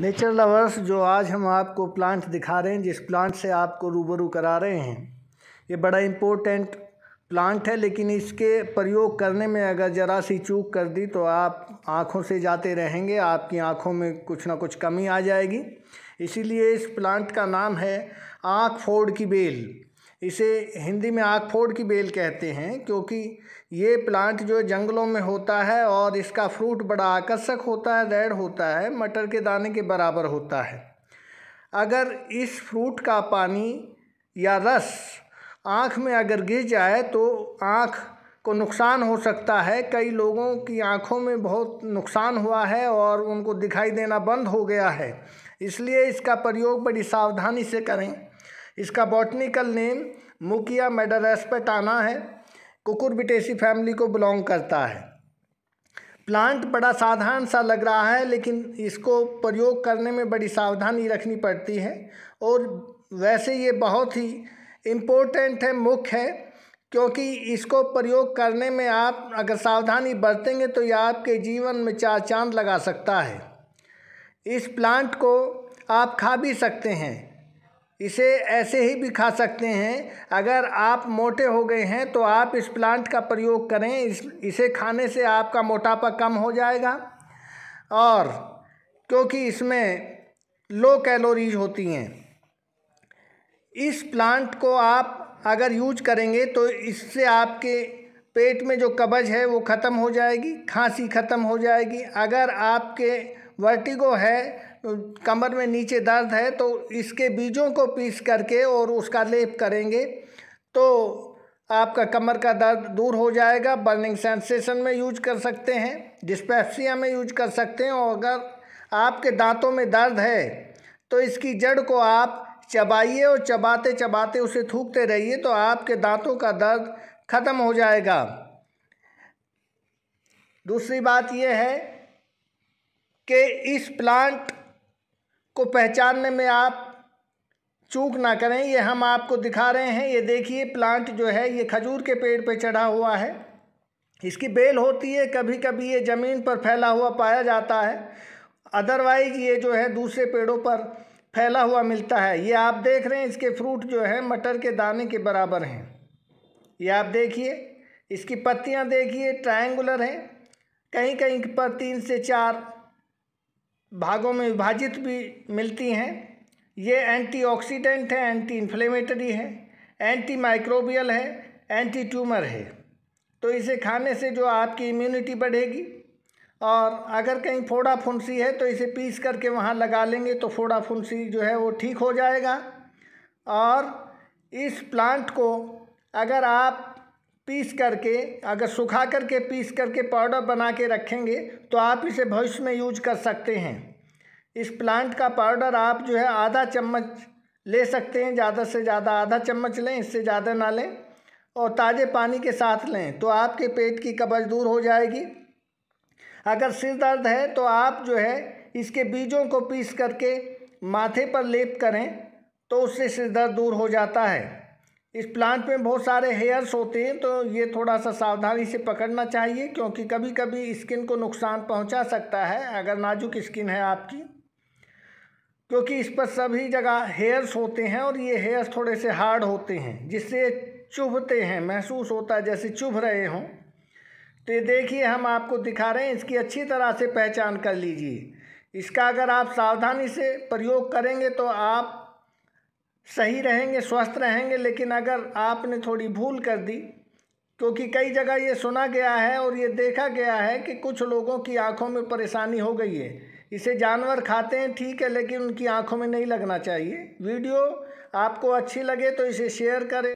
nature lovers जो आज हम आपको प्लांट दिखा रहे हैं जिस प्लांट से आपको रूबरू करा रहे हैं ये बड़ा इम्पोर्टेंट प्लांट है लेकिन इसके प्रयोग करने में अगर ज़रा सी चूक कर दी तो आप आँखों से जाते रहेंगे आपकी आँखों में कुछ ना कुछ कमी आ जाएगी इसीलिए इस प्लांट का नाम है आँख फोड़ की बेल इसे हिंदी में फोड़ की बेल कहते हैं क्योंकि ये प्लांट जो जंगलों में होता है और इसका फ्रूट बड़ा आकर्षक होता है रेड होता है मटर के दाने के बराबर होता है अगर इस फ्रूट का पानी या रस आँख में अगर गिर जाए तो आँख को नुकसान हो सकता है कई लोगों की आँखों में बहुत नुकसान हुआ है और उनको दिखाई देना बंद हो गया है इसलिए इसका प्रयोग बड़ी सावधानी से करें इसका बॉटनिकल नेम मुकिया मेडरेस्पेटाना है कुकुरबिटेसी फैमिली को बिलोंग करता है प्लांट बड़ा साधारण सा लग रहा है लेकिन इसको प्रयोग करने में बड़ी सावधानी रखनी पड़ती है और वैसे ये बहुत ही इम्पोर्टेंट है मुख्य है क्योंकि इसको प्रयोग करने में आप अगर सावधानी बरतेंगे तो ये आपके जीवन में चार चांद लगा सकता है इस प्लांट को आप खा भी सकते हैं इसे ऐसे ही भी खा सकते हैं अगर आप मोटे हो गए हैं तो आप इस प्लांट का प्रयोग करें इस इसे खाने से आपका मोटापा कम हो जाएगा और क्योंकि इसमें लो कैलोरीज होती हैं इस प्लांट को आप अगर यूज करेंगे तो इससे आपके पेट में जो कब्ज है वो ख़त्म हो जाएगी खांसी ख़त्म हो जाएगी अगर आपके वर्टिगो है कमर में नीचे दर्द है तो इसके बीजों को पीस करके और उसका लेप करेंगे तो आपका कमर का दर्द दूर हो जाएगा बर्निंग सेंसेशन में यूज कर सकते हैं डिस्पेप्सिया में यूज कर सकते हैं और अगर आपके दांतों में दर्द है तो इसकी जड़ को आप चबाइए और चबाते चबाते उसे थूकते रहिए तो आपके दांतों का दर्द ख़त्म हो जाएगा दूसरी बात यह है कि इस प्लांट को पहचानने में आप चूक ना करें ये हम आपको दिखा रहे हैं ये देखिए प्लांट जो है ये खजूर के पेड़ पे चढ़ा हुआ है इसकी बेल होती है कभी कभी ये ज़मीन पर फैला हुआ पाया जाता है अदरवाइज ये जो है दूसरे पेड़ों पर फैला हुआ मिलता है ये आप देख रहे हैं इसके फ्रूट जो है मटर के दाने के बराबर हैं ये आप देखिए इसकी पत्तियाँ देखिए ट्राइंगुलर हैं कहीं कहीं पर तीन से चार भागों में विभाजित भी मिलती हैं ये एंटीऑक्सीडेंट है एंटी इन्फ्लेमेटरी है एंटी माइक्रोबियल है एंटी ट्यूमर है तो इसे खाने से जो आपकी इम्यूनिटी बढ़ेगी और अगर कहीं फोड़ा फुंसी है तो इसे पीस करके वहाँ लगा लेंगे तो फोड़ा फुंसी जो है वो ठीक हो जाएगा और इस प्लांट को अगर आप पीस करके अगर सुखा करके पीस करके पाउडर बना के रखेंगे तो आप इसे भविष्य में यूज कर सकते हैं इस प्लांट का पाउडर आप जो है आधा चम्मच ले सकते हैं ज़्यादा से ज़्यादा आधा चम्मच लें इससे ज़्यादा ना लें और ताज़े पानी के साथ लें तो आपके पेट की कब्ज दूर हो जाएगी अगर सिर दर्द है तो आप जो है इसके बीजों को पीस करके माथे पर लेप करें तो उससे सिर दर्द दूर हो जाता है इस प्लांट में बहुत सारे हेयर्स होते हैं तो ये थोड़ा सा सावधानी से पकड़ना चाहिए क्योंकि कभी कभी स्किन को नुकसान पहुंचा सकता है अगर नाजुक स्किन है आपकी क्योंकि इस पर सभी जगह हेयर्स होते हैं और ये हेयर्स थोड़े से हार्ड होते हैं जिससे चुभते हैं महसूस होता है जैसे चुभ रहे हों तो ये देखिए हम आपको दिखा रहे हैं इसकी अच्छी तरह से पहचान कर लीजिए इसका अगर आप सावधानी से प्रयोग करेंगे तो आप सही रहेंगे स्वस्थ रहेंगे लेकिन अगर आपने थोड़ी भूल कर दी क्योंकि कई जगह ये सुना गया है और ये देखा गया है कि कुछ लोगों की आँखों में परेशानी हो गई है इसे जानवर खाते हैं ठीक है लेकिन उनकी आँखों में नहीं लगना चाहिए वीडियो आपको अच्छी लगे तो इसे शेयर करें